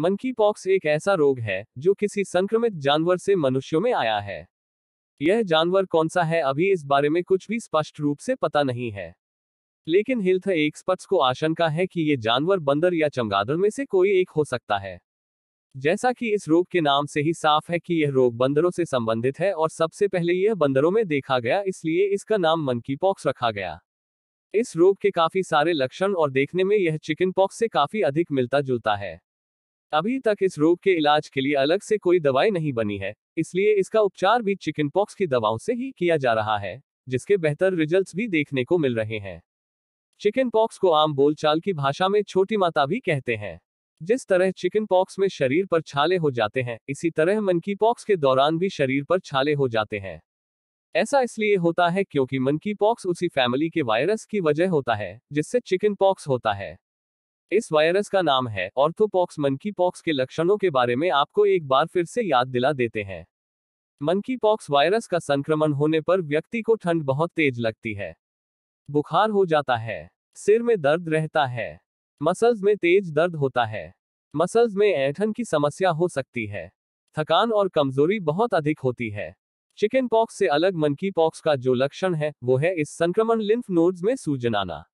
monkey pox एक ऐसा रोग है जो किसी संक्रमित जानवर से मनुष्यों में आया है यह जानवर कौन सा है अभी इस बारे में कुछ भी स्पष्ट रूप से पता नहीं है लेकिन हिल्थ एक्सपर्ट्स को आशंका है कि ये जानवर बंदर या चमगादड़ में से कोई एक हो सकता है जैसा कि इस रोग के नाम से ही साफ है कि यह रोग बंदरों से संबंधित है और सबसे पहले यह बंदरों में देखा गया इसलिए इसका नाम मंकी पॉक्स रखा गया इस रोग के काफी सारे लक्षण और देखने में यह चिकन पॉक्स से काफी अधिक मिलता जुलता है अभी तक इस रोग के इलाज के लिए अलग से कोई दवाई नहीं बनी है इसलिए इसका उपचार भी चिकन पॉक्स की दवाओं से ही किया जा रहा है जिसके बेहतर रिजल्ट भी देखने को मिल रहे हैं चिकन पॉक्स को आम बोलचाल की भाषा में छोटी माता भी कहते हैं जिस तरह चिकन पॉक्स में शरीर पर छाले हो जाते हैं इसी तरह मनकी पॉक्स के दौरान भी शरीर पर छाले हो जाते हैं ऐसा इसलिए होता है क्योंकि मनकी पॉक्स उसी फैमिली के वायरस की वजह होता है जिससे चिकन पॉक्स होता है इस वायरस का नाम है ऑर्थोपॉक्स मनकी पॉक्स के लक्षणों के बारे में आपको एक बार फिर से याद दिला देते हैं मनकी पॉक्स वायरस का संक्रमण होने पर व्यक्ति को ठंड बहुत तेज लगती है बुखार हो जाता है सिर में दर्द रहता है मसल्स में तेज दर्द होता है मसल्स में ऐठन की समस्या हो सकती है थकान और कमजोरी बहुत अधिक होती है चिकन पॉक्स से अलग मनकी पॉक्स का जो लक्षण है वो है इस संक्रमण लिम्फ नोड्स में सूजनाना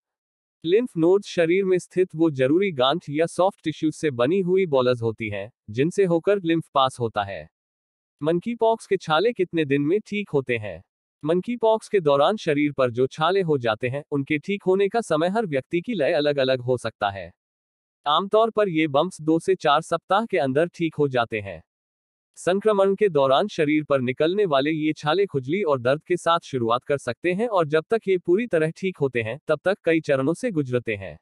लिम्फ नोड्स शरीर में स्थित वो जरूरी गांठ या सॉफ्ट टिश्यूज से बनी हुई बॉलज होती हैं जिनसे होकर लिम्फ पास होता है मंकी पॉक्स के छाले कितने दिन में ठीक होते हैं मंकी पॉक्स के दौरान शरीर पर जो छाले हो जाते हैं उनके ठीक होने का समय हर व्यक्ति की लय अलग अलग हो सकता है आमतौर पर ये बम्प्स दो से चार सप्ताह के अंदर ठीक हो जाते हैं संक्रमण के दौरान शरीर पर निकलने वाले ये छाले खुजली और दर्द के साथ शुरुआत कर सकते हैं और जब तक ये पूरी तरह ठीक होते हैं तब तक कई चरणों से गुजरते हैं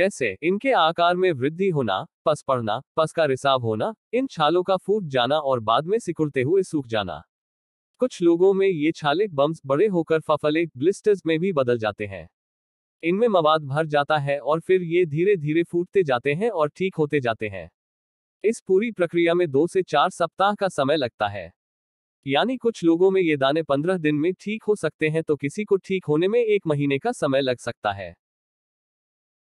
जैसे इनके आकार में वृद्धि होना पस पड़ना पस का रिसाव होना इन छालों का फूट जाना और बाद में सिकुड़ते हुए सूख जाना कुछ लोगों में ये छाले बम्स बड़े होकर फफले ब्लिस्टर्स में भी बदल जाते हैं इनमें मवाद भर जाता है और फिर ये धीरे धीरे फूटते जाते हैं और ठीक होते जाते हैं इस पूरी प्रक्रिया में दो से चार सप्ताह का समय लगता है यानी कुछ लोगों में ये दाने पंद्रह दिन में ठीक हो सकते हैं तो किसी को ठीक होने में एक महीने का समय लग सकता है